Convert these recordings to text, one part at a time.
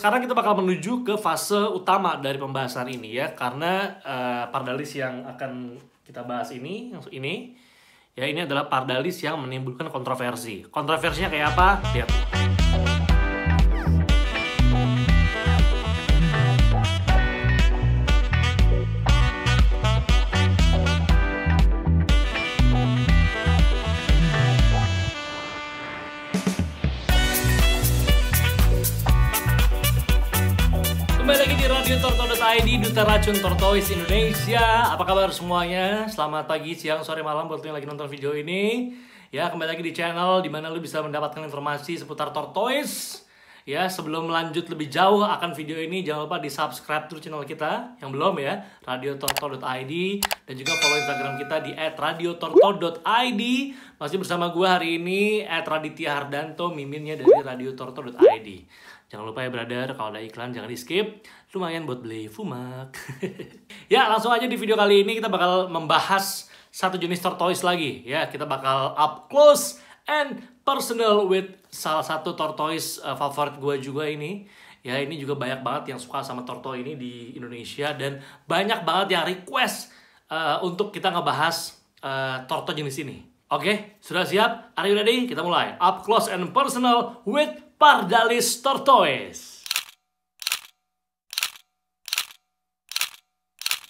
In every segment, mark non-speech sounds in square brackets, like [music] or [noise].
sekarang kita bakal menuju ke fase utama dari pembahasan ini ya karena uh, pardalis yang akan kita bahas ini ini ya ini adalah pardalis yang menimbulkan kontroversi kontroversinya kayak apa lihat Racun Tortoise Indonesia. Apa kabar semuanya? Selamat pagi, siang, sore, malam buat yang lagi nonton video ini. Ya, kembali lagi di channel di mana lu bisa mendapatkan informasi seputar tortoise. Ya, sebelum lanjut lebih jauh akan video ini, jangan lupa di-subscribe terus channel kita yang belum ya, radiotorto.id dan juga follow Instagram kita di @radiotorto.id. Masih bersama gue hari ini @raditya Hardanto, miminnya dari radiotorto.id. Jangan lupa ya brother, kalau ada iklan jangan di skip. Lumayan buat beli fumak. [laughs] ya langsung aja di video kali ini kita bakal membahas satu jenis tortoise lagi. Ya kita bakal up close and personal with salah satu tortoise uh, favorit gue juga ini. Ya ini juga banyak banget yang suka sama tortoise ini di Indonesia dan banyak banget yang request uh, untuk kita ngebahas uh, tortoise jenis ini. Oke, okay, sudah siap? Are you ready? Kita mulai. Up close and personal with Pardalis tortoise.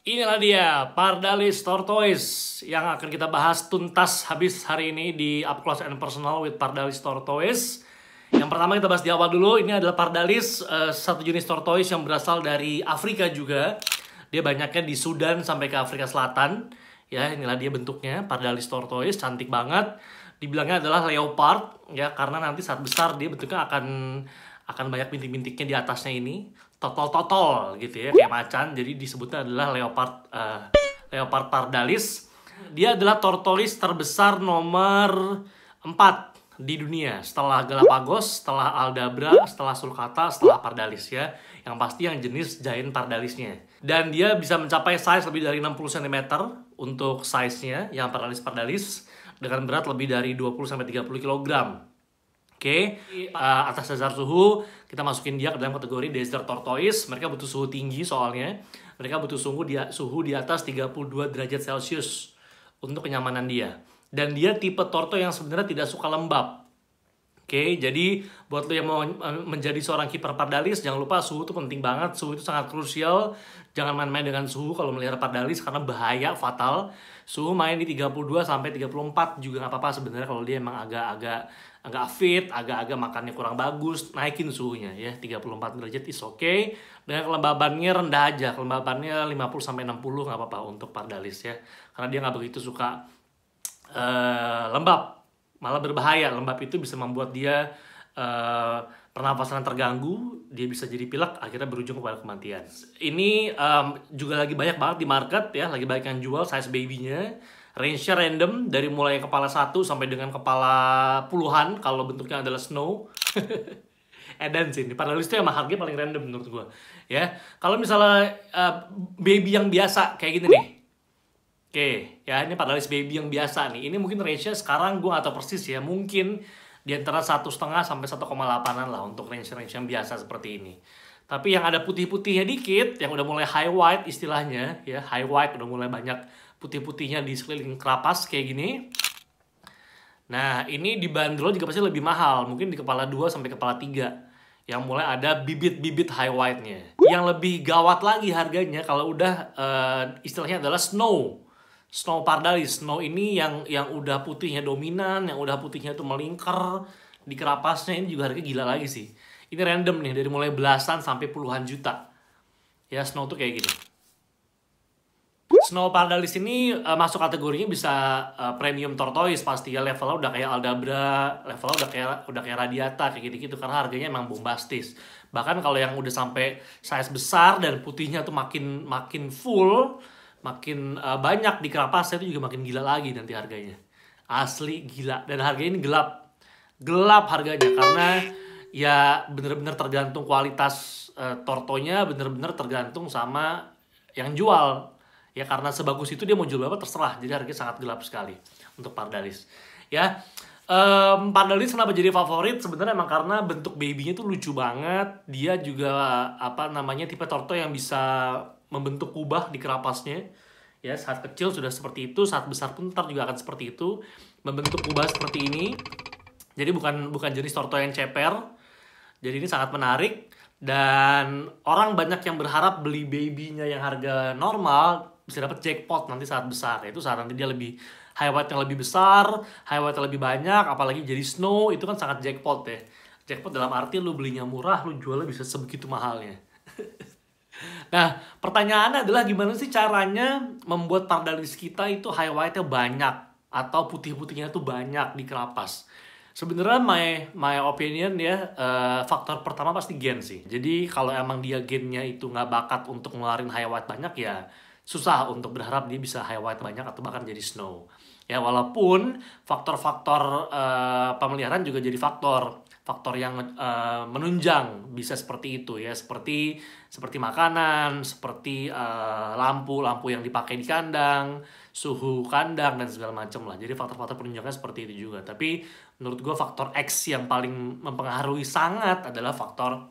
Inilah dia, Pardalis tortoise yang akan kita bahas tuntas habis hari ini di Up Close and Personal with Pardalis tortoise. Yang pertama kita bahas di awal dulu, ini adalah Pardalis, eh, satu jenis tortoise yang berasal dari Afrika juga. Dia banyaknya di Sudan sampai ke Afrika Selatan. Ya, inilah dia bentuknya, Pardalis tortoise, cantik banget dibilangnya adalah leopard ya karena nanti saat besar dia bentuknya akan akan banyak bintik-bintiknya di atasnya ini totol-totol gitu ya kayak macan jadi disebutnya adalah leopard uh, leopard pardalis dia adalah tortolis terbesar nomor 4 di dunia setelah Galapagos, setelah Aldabra, setelah Sulcata, setelah Pardalis ya yang pasti yang jenis giant Pardalisnya dan dia bisa mencapai size lebih dari 60 cm untuk size-nya yang Pardalis-Pardalis dengan berat lebih dari 20 sampai 30 kg. Oke, okay. Iya. uh, eh, atas dasar suhu kita masukin dia ke dalam kategori desert tortoise. Mereka butuh suhu tinggi soalnya. Mereka butuh suhu di suhu di atas 32 derajat Celcius untuk kenyamanan dia. Dan dia tipe torto yang sebenarnya tidak suka lembab. Oke, jadi buat lo yang mau eh, menjadi seorang kiper pardalis, jangan lupa suhu itu penting banget. Suhu itu sangat krusial. Jangan main-main dengan suhu kalau melihara pardalis karena bahaya, fatal. Suhu main di 32 sampai 34 juga nggak apa-apa sebenarnya kalau dia emang agak-agak agak fit, agak-agak makannya kurang bagus, naikin suhunya ya. 34 derajat is oke. Okay. Dengan kelembabannya rendah aja, kelembabannya 50 sampai 60 nggak apa-apa untuk pardalis ya. Karena dia nggak begitu suka uh, lembab malah berbahaya lembab itu bisa membuat dia uh, pernafasan terganggu dia bisa jadi pilek akhirnya berujung kepada kematian ini um, juga lagi banyak banget di market ya lagi banyak yang jual size babynya range random dari mulai kepala satu sampai dengan kepala puluhan kalau bentuknya adalah snow [laughs] Edan sih ini padahal itu emang harganya paling random menurut gue ya kalau misalnya uh, baby yang biasa kayak gini nih oke okay ya ini panelis baby yang biasa nih ini mungkin range-nya sekarang gue atau persis ya mungkin di antara satu setengah sampai 1,8an lah untuk range-range yang biasa seperti ini tapi yang ada putih-putihnya dikit yang udah mulai high white istilahnya ya high white udah mulai banyak putih-putihnya di sekeliling kerapas kayak gini nah ini dibanderol juga pasti lebih mahal mungkin di kepala 2 sampai kepala 3 yang mulai ada bibit-bibit high white-nya yang lebih gawat lagi harganya kalau udah uh, istilahnya adalah snow snow pardalis snow ini yang yang udah putihnya dominan yang udah putihnya tuh melingkar di kerapasnya ini juga harganya gila lagi sih ini random nih dari mulai belasan sampai puluhan juta ya snow tuh kayak gini gitu. Snow Pardalis ini uh, eh, masuk kategorinya bisa uh, premium tortoise pasti ya levelnya udah kayak Aldabra, levelnya udah kayak udah kayak Radiata kayak gitu-gitu karena harganya emang bombastis. Bahkan kalau yang udah sampai size besar dan putihnya tuh makin makin full makin uh, banyak di kerapas itu juga makin gila lagi nanti harganya asli gila dan harga ini gelap gelap harganya karena ya bener-bener tergantung kualitas uh, tortonya bener-bener tergantung sama yang jual ya karena sebagus itu dia mau jual berapa terserah jadi harganya sangat gelap sekali untuk pardalis ya um, pardalis kenapa jadi favorit sebenarnya emang karena bentuk babynya tuh lucu banget dia juga apa namanya tipe torto yang bisa membentuk kubah di kerapasnya ya saat kecil sudah seperti itu saat besar pun ntar juga akan seperti itu membentuk kubah seperti ini jadi bukan bukan jenis torto yang ceper jadi ini sangat menarik dan orang banyak yang berharap beli babynya yang harga normal bisa dapat jackpot nanti saat besar ya, itu saat nanti dia lebih high yang lebih besar high yang lebih banyak apalagi jadi snow itu kan sangat jackpot ya jackpot dalam arti lu belinya murah lu jualnya bisa sebegitu mahalnya [laughs] Nah, pertanyaannya adalah gimana sih caranya membuat pardalis kita itu highlight-nya banyak atau putih-putihnya itu banyak di kerapas. Sebenarnya my my opinion ya uh, faktor pertama pasti gen sih. Jadi kalau emang dia gennya itu nggak bakat untuk ngeluarin highlight banyak ya susah untuk berharap dia bisa highlight banyak atau bahkan jadi snow. Ya walaupun faktor-faktor uh, pemeliharaan juga jadi faktor faktor yang uh, menunjang bisa seperti itu ya seperti seperti makanan seperti uh, lampu lampu yang dipakai di kandang suhu kandang dan segala macam lah jadi faktor-faktor penunjangnya seperti itu juga tapi menurut gue faktor X yang paling mempengaruhi sangat adalah faktor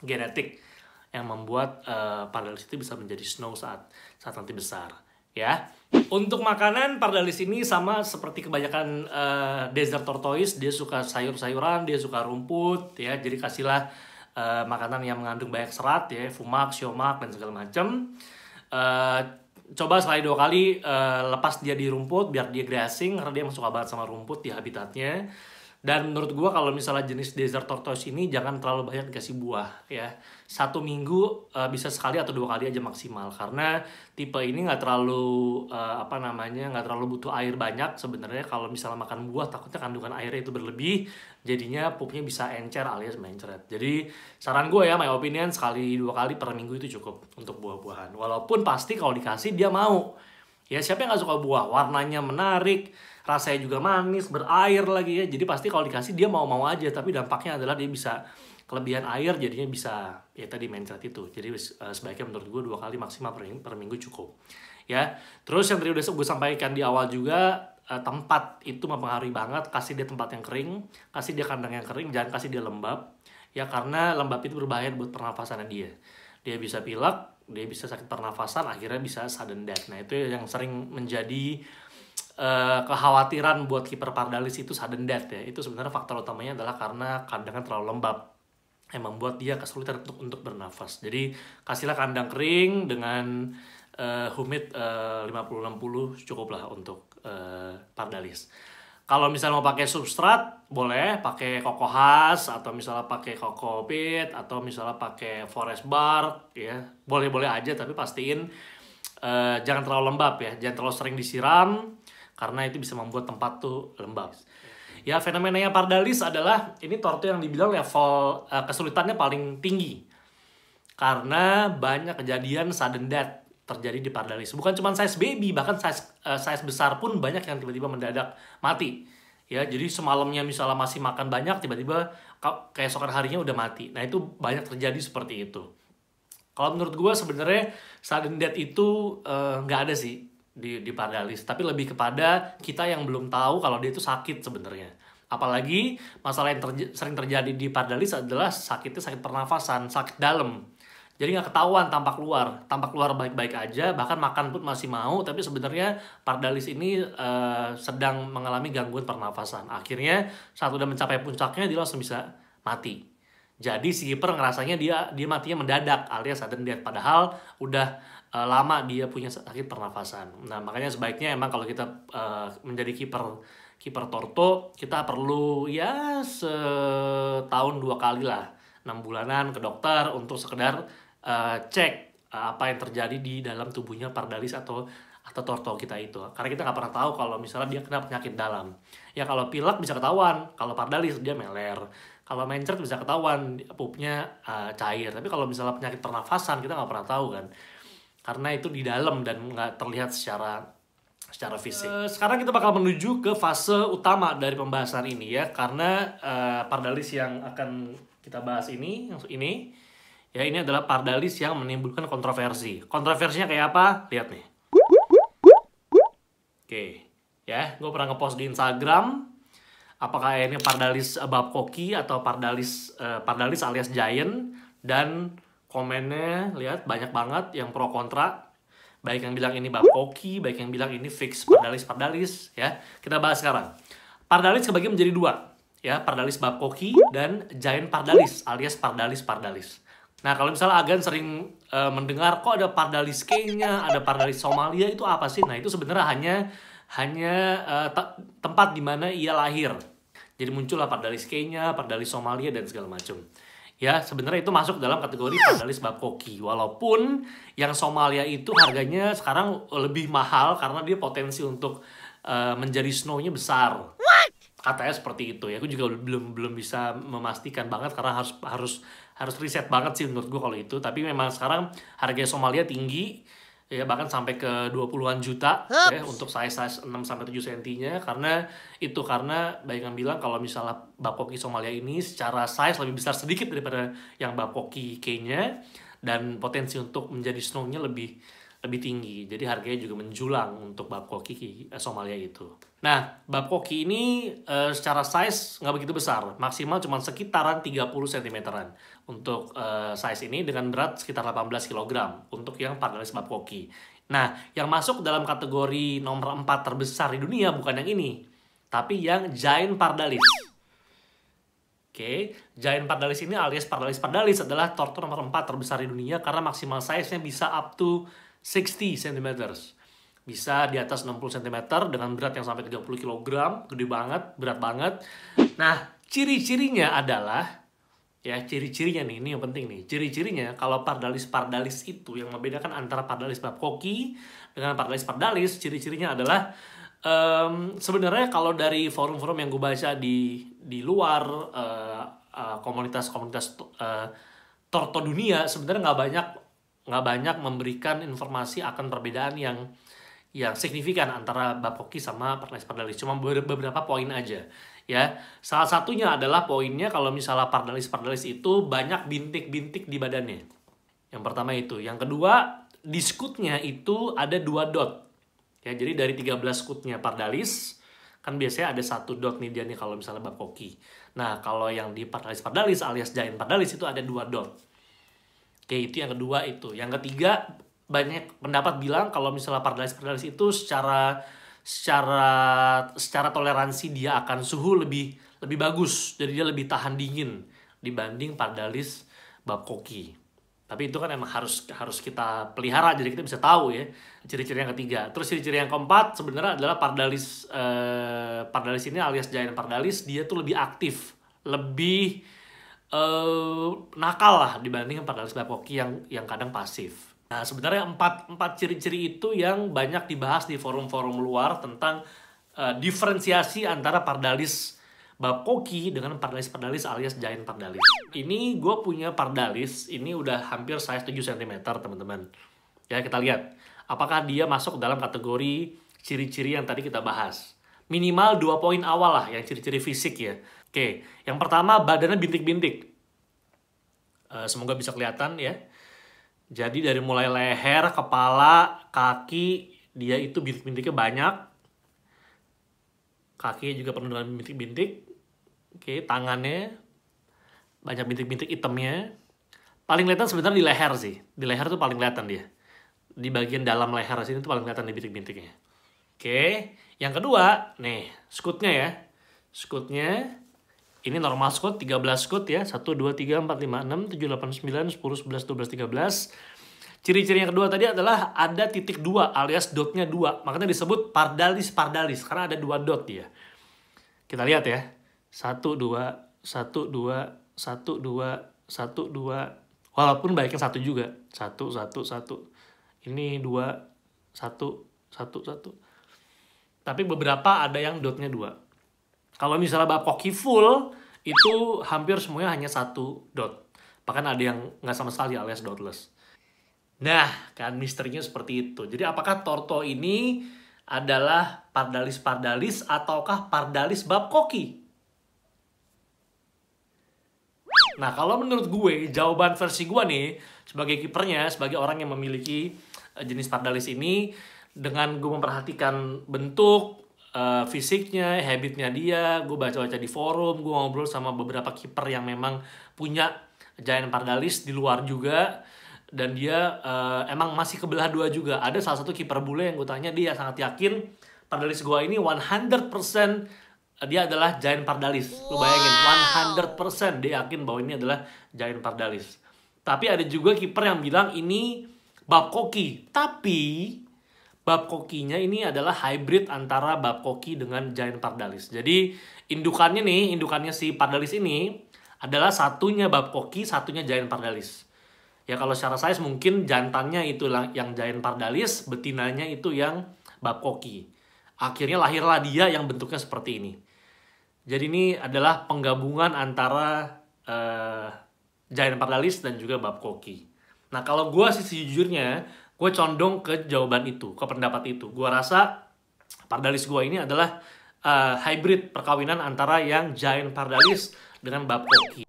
genetik yang membuat uh, eh, paralelis itu bisa menjadi snow saat saat nanti besar ya. Untuk makanan, Pardalis ini sama seperti kebanyakan uh, eh, desert tortoise, dia suka sayur-sayuran, dia suka rumput, ya. Jadi kasihlah uh, makanan yang mengandung banyak serat, ya, fumak, siomak, dan segala macam. Uh, eh, coba sekali dua kali uh, lepas dia di rumput, biar dia grassing, karena dia suka banget sama rumput di ya, habitatnya. Dan menurut gue kalau misalnya jenis desert tortoise ini jangan terlalu banyak dikasih buah ya. Satu minggu uh, bisa sekali atau dua kali aja maksimal karena tipe ini nggak terlalu uh, apa namanya nggak terlalu butuh air banyak sebenarnya kalau misalnya makan buah takutnya kandungan airnya itu berlebih jadinya pupnya bisa encer alias mencret. Jadi saran gue ya my opinion sekali dua kali per minggu itu cukup untuk buah-buahan. Walaupun pasti kalau dikasih dia mau. Ya siapa yang nggak suka buah? Warnanya menarik, rasanya juga manis berair lagi ya jadi pasti kalau dikasih dia mau-mau aja tapi dampaknya adalah dia bisa kelebihan air jadinya bisa ya tadi mencret itu jadi eh, sebaiknya menurut gue dua kali maksimal per, minggu cukup ya terus yang tadi udah gue sampaikan di awal juga eh, tempat itu mempengaruhi banget kasih dia tempat yang kering kasih dia kandang yang kering jangan kasih dia lembab ya karena lembab itu berbahaya buat pernafasan dia dia bisa pilek dia bisa sakit pernafasan akhirnya bisa sudden death nah itu yang sering menjadi Eh, kekhawatiran buat kiper Pardalis itu sudden death ya. Itu sebenarnya faktor utamanya adalah karena kandangnya terlalu lembab yang membuat dia kesulitan untuk untuk bernafas. Jadi kasihlah kandang kering dengan uh, humid eh, uh, 50-60 cukuplah untuk uh, Pardalis. Kalau misalnya mau pakai substrat, boleh pakai koko khas atau misalnya pakai koko pit atau misalnya pakai forest bark ya. Boleh-boleh aja tapi pastiin uh, jangan terlalu lembab ya, jangan terlalu sering disiram karena itu bisa membuat tempat tuh lembab. Ya fenomenanya Pardalis adalah ini tortu yang dibilang level uh, kesulitannya paling tinggi karena banyak kejadian sudden death terjadi di Pardalis. Bukan cuma size baby, bahkan size uh, size besar pun banyak yang tiba-tiba mendadak mati. Ya, jadi semalamnya misalnya masih makan banyak, tiba-tiba keesokan harinya udah mati. Nah, itu banyak terjadi seperti itu. Kalau menurut gue sebenarnya sudden death itu eh, nggak uh, ada sih di di Pardalis tapi lebih kepada kita yang belum tahu kalau dia itu sakit sebenarnya apalagi masalah yang terj sering terjadi di Pardalis adalah sakitnya sakit pernafasan sakit dalam jadi nggak ketahuan tampak luar tampak luar baik-baik aja bahkan makan pun masih mau tapi sebenarnya Pardalis ini uh, sedang mengalami gangguan pernafasan akhirnya saat udah mencapai puncaknya dia langsung bisa mati jadi si kiper ngerasanya dia dia matinya mendadak alias sudden death padahal udah uh, lama dia punya sakit pernafasan. Nah makanya sebaiknya emang kalau kita uh, menjadi kiper kiper Torto kita perlu ya setahun dua kali lah enam bulanan ke dokter untuk sekedar uh, cek uh, apa yang terjadi di dalam tubuhnya Pardalis atau atau torto kita itu karena kita nggak pernah tahu kalau misalnya dia kena penyakit dalam ya kalau pilek bisa ketahuan kalau pardalis dia meler kalau mencret bisa ketahuan pupnya uh, cair tapi kalau misalnya penyakit pernafasan kita nggak pernah tahu kan karena itu di dalam dan nggak terlihat secara secara fisik. Eh, sekarang kita bakal menuju ke fase utama dari pembahasan ini ya, karena uh, pardalis yang akan kita bahas ini, ini ya ini adalah pardalis yang menimbulkan kontroversi. Kontroversinya kayak apa? Lihat nih. Oke, ya, gue pernah ngepost di Instagram. Apakah ini pardalis babkoki atau pardalis uh, pardalis alias giant dan komennya lihat banyak banget yang pro kontra baik yang bilang ini bakoki baik yang bilang ini fix pardalis pardalis ya kita bahas sekarang pardalis kebagi menjadi dua ya pardalis bakoki dan giant pardalis alias pardalis pardalis nah kalau misalnya agan sering uh, mendengar kok ada pardalis Kenya ada pardalis Somalia itu apa sih nah itu sebenarnya hanya hanya uh, tempat di mana ia lahir jadi muncullah pardalis Kenya pardalis Somalia dan segala macam ya sebenarnya itu masuk dalam kategori padalis bab koki walaupun yang Somalia itu harganya sekarang lebih mahal karena dia potensi untuk uh, menjadi snownya besar katanya seperti itu ya aku juga belum belum bisa memastikan banget karena harus harus harus riset banget sih menurut gua kalau itu tapi memang sekarang harga Somalia tinggi ya bahkan sampai ke 20-an juta ya untuk size size 6 sampai 7 sentinya karena itu karena Bayangan bilang kalau misalnya Bakoki Somalia ini secara size lebih besar sedikit daripada yang Bakoki Kenya dan potensi untuk menjadi strong-nya lebih lebih tinggi. Jadi harganya juga menjulang untuk Babkoki eh, Somalia itu. Nah, Babkoki ini eh, secara size nggak begitu besar. Maksimal cuma sekitaran 30 cm-an untuk eh, size ini dengan berat sekitar 18 kg untuk yang Pardalis Babkoki. Nah, yang masuk dalam kategori nomor 4 terbesar di dunia bukan yang ini, tapi yang Giant Pardalis. Oke, okay. Giant Pardalis ini alias Pardalis Pardalis adalah tortu nomor 4 terbesar di dunia karena maksimal size-nya bisa up to 60 cm. Bisa di atas 60 cm dengan berat yang sampai 30 kg, gede banget, berat banget. Nah, ciri-cirinya adalah ya ciri-cirinya nih, ini yang penting nih. Ciri-cirinya kalau pardalis-pardalis itu yang membedakan antara pardalis bab koki dengan pardalis-pardalis, ciri-cirinya adalah um, sebenarnya kalau dari forum-forum yang gue baca di di luar eh, eh, komunitas-komunitas uh, uh, torto dunia sebenarnya nggak banyak nggak banyak memberikan informasi akan perbedaan yang yang signifikan antara Bapoki sama Parnes Pardalis. Cuma beberapa poin aja. Ya, salah satunya adalah poinnya kalau misalnya Pardalis Pardalis itu banyak bintik-bintik di badannya. Yang pertama itu. Yang kedua, diskutnya itu ada dua dot. Ya, jadi dari 13 skutnya Pardalis, kan biasanya ada satu dot nih dia nih kalau misalnya Bapoki. Nah, kalau yang di Pardalis Pardalis alias Jain Pardalis itu ada dua dot. Oke, itu yang kedua itu. Yang ketiga, banyak pendapat bilang kalau misalnya pardalis-pardalis itu secara secara secara toleransi dia akan suhu lebih lebih bagus. Jadi dia lebih tahan dingin dibanding pardalis bab Tapi itu kan emang harus harus kita pelihara jadi kita bisa tahu ya ciri-ciri yang ketiga. Terus ciri-ciri yang keempat sebenarnya adalah pardalis eh, pardalis ini alias giant pardalis dia tuh lebih aktif, lebih uh, nakal lah dibanding 400 Lapoki yang yang kadang pasif. Nah, sebenarnya empat empat ciri-ciri itu yang banyak dibahas di forum-forum luar tentang uh, diferensiasi antara pardalis koki dengan pardalis-pardalis alias giant pardalis. Ini gue punya pardalis, ini udah hampir size 7 cm, teman-teman. Ya, kita lihat. Apakah dia masuk dalam kategori ciri-ciri yang tadi kita bahas. Minimal dua poin awal lah, yang ciri-ciri fisik ya Oke, yang pertama badannya bintik-bintik. Eh, semoga bisa kelihatan ya. Jadi dari mulai leher, kepala, kaki, dia itu bintik-bintiknya banyak. Kaki juga penuh dengan bintik-bintik. Oke, tangannya banyak bintik-bintik hitamnya. Paling kelihatan sebenarnya di leher sih. Di leher tuh paling kelihatan dia. Di bagian dalam leher sini itu paling kelihatan di bintik-bintiknya. Oke, yang kedua, nih, skutnya ya. Skutnya ini normal squat 13 squat ya 1 2 3 4 5 6 7 8 9 10 11 12 13 ciri-ciri yang kedua tadi adalah ada titik dua alias dotnya dua makanya disebut pardalis pardalis karena ada dua dot ya kita lihat ya 1 2 1 2 1 2 1 2 walaupun baiknya satu juga 1 1 1 ini 2 1 1 1 tapi beberapa ada yang dotnya 2 kalau misalnya bab koki full, itu hampir semuanya hanya satu dot. Bahkan ada yang nggak sama sekali alias dotless. Nah, kan misterinya seperti itu. Jadi apakah Torto ini adalah pardalis-pardalis ataukah pardalis bab koki? Nah, kalau menurut gue, jawaban versi gue nih, sebagai kipernya, sebagai orang yang memiliki eh, jenis pardalis ini, dengan gue memperhatikan bentuk, uh, fisiknya, habitnya dia, gue baca-baca di forum, gue ngobrol sama beberapa kiper yang memang punya Giant Pardalis di luar juga dan dia uh, emang masih kebelah dua juga. Ada salah satu kiper bule yang gue tanya dia sangat yakin Pardalis gue ini 100% eh, dia adalah Giant Pardalis. Lu bayangin 100% dia yakin bahwa ini adalah Giant Pardalis. Tapi ada juga kiper yang bilang ini Koki. Tapi bab kokinya ini adalah hybrid antara bab koki dengan giant pardalis. Jadi indukannya nih, indukannya si pardalis ini adalah satunya bab koki, satunya giant pardalis. Ya kalau secara size mungkin jantannya itu yang giant pardalis, betinanya itu yang bab koki. Akhirnya lahirlah dia yang bentuknya seperti ini. Jadi ini adalah penggabungan antara uh, Giant Pardalis dan juga Bab Koki. Nah kalau gue sih sejujurnya gue condong ke jawaban itu ke pendapat itu gue rasa pardalis gue ini adalah uh, hybrid perkawinan antara yang giant pardalis dengan bab koki.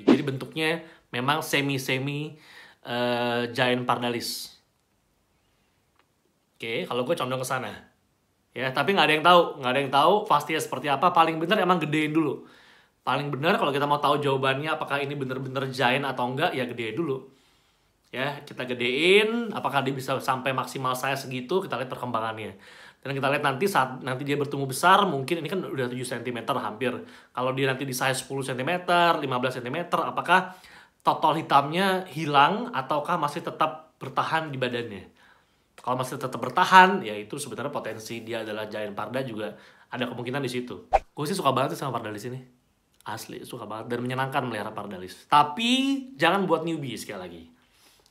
jadi bentuknya memang semi semi uh, giant pardalis oke okay, kalau gue condong ke sana ya tapi nggak ada yang tahu nggak ada yang tahu pastinya seperti apa paling bener emang gedein dulu paling bener kalau kita mau tahu jawabannya apakah ini bener-bener giant atau enggak ya gedein dulu ya kita gedein apakah dia bisa sampai maksimal saya segitu kita lihat perkembangannya dan kita lihat nanti saat nanti dia bertumbuh besar mungkin ini kan udah 7 cm hampir kalau dia nanti di size 10 cm 15 cm apakah total hitamnya hilang ataukah masih tetap bertahan di badannya kalau masih tetap bertahan ya itu sebenarnya potensi dia adalah giant parda juga ada kemungkinan di situ gue sih suka banget sih sama parda di sini asli suka banget dan menyenangkan melihara pardalis tapi jangan buat newbie sekali lagi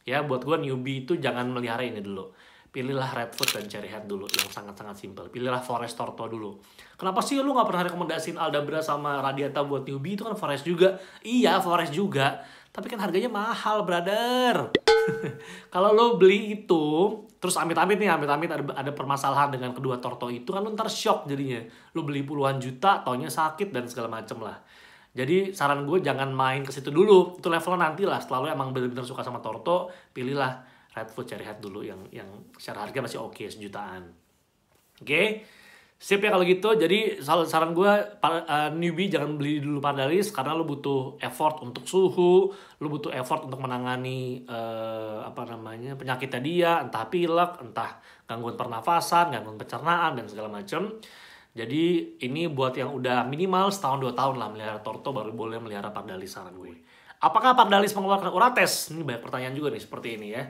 ya buat gue newbie itu jangan melihara ini dulu pilihlah Redfoot dan Cherry Head dulu yang sangat-sangat simple Pilihlah Forest Torto dulu. Kenapa sih lu nggak pernah rekomendasiin Aldabra sama Radiata buat newbie? Itu kan Forest juga. Iya, Forest juga. Tapi kan harganya mahal, brother. [laughs] Kalau lo beli itu, terus amit-amit nih, amit-amit ada, ada permasalahan dengan kedua Torto itu, kan lo ntar shock jadinya. Lo beli puluhan juta, taunya sakit dan segala macem lah. Jadi saran gue jangan main ke situ dulu. Itu level nanti lah. Setelah emang bener-bener suka sama Torto, pilihlah Red Food Cherry hat dulu yang yang secara harga masih oke okay, sejutaan. Oke. Okay? Sip ya kalau gitu. Jadi saran gue uh, newbie jangan beli dulu Pardalis karena lo butuh effort untuk suhu, lo butuh effort untuk menangani uh, apa namanya penyakitnya dia, entah pilek, entah gangguan pernafasan, gangguan pencernaan dan segala macam. Jadi ini buat yang udah minimal setahun dua tahun lah melihara torto baru boleh melihara pardalis saran gue. Apakah pardalis mengeluarkan urates? Ini banyak pertanyaan juga nih seperti ini ya.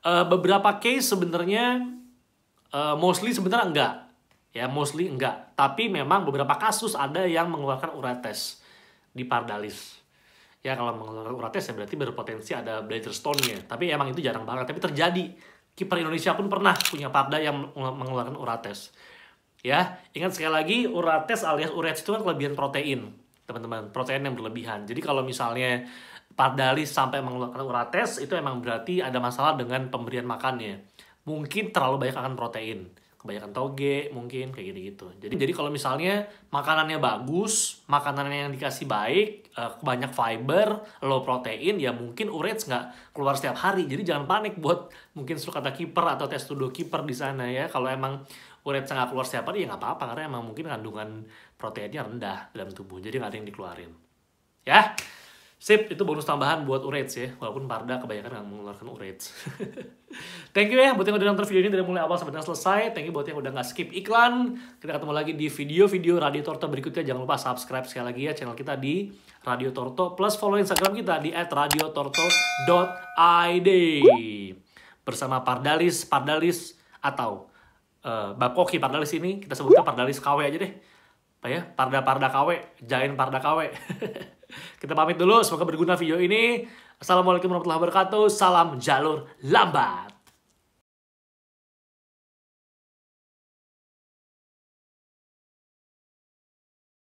Uh, beberapa case sebenarnya uh, mostly sebenarnya enggak. Ya, mostly enggak. Tapi memang beberapa kasus ada yang mengeluarkan urates di pardalis. Ya, kalau mengeluarkan urates ya berarti berpotensi ada bladder stone-nya. Tapi emang itu jarang banget, tapi terjadi. Kiper Indonesia pun pernah punya parda yang mengeluarkan urates. Ya, ingat sekali lagi urates alias ureats itu kan kelebihan protein, teman-teman. Protein yang berlebihan. Jadi kalau misalnya padali sampai mengeluarkan urates itu emang berarti ada masalah dengan pemberian makannya. Mungkin terlalu banyak akan protein, kebanyakan toge mungkin kayak gitu-gitu. Jadi jadi kalau misalnya makanannya bagus, makanannya yang dikasih baik, eh, banyak fiber, low protein, ya mungkin ureats nggak keluar setiap hari. Jadi jangan panik buat mungkin suruh kata kiper atau tes tuduh kiper di sana ya. Kalau emang urea sangat nggak keluar setiap hari ya nggak apa-apa karena emang mungkin kandungan proteinnya rendah dalam tubuh jadi nggak ada yang dikeluarin ya sip itu bonus tambahan buat urates ya walaupun parda kebanyakan nggak mengeluarkan urates [laughs] thank you ya buat yang udah nonton video ini dari mulai awal sampai dengan selesai thank you buat yang udah nggak skip iklan kita ketemu lagi di video-video Radio Torto berikutnya jangan lupa subscribe sekali lagi ya channel kita di Radio Torto plus follow Instagram kita di @radiotorto.id bersama Pardalis Pardalis atau uh, Pardalis ini kita sebutnya Pardalis KW aja deh apa ya Parda Parda KW Jain Parda KW [laughs] kita pamit dulu semoga berguna video ini Assalamualaikum warahmatullahi wabarakatuh salam jalur lambat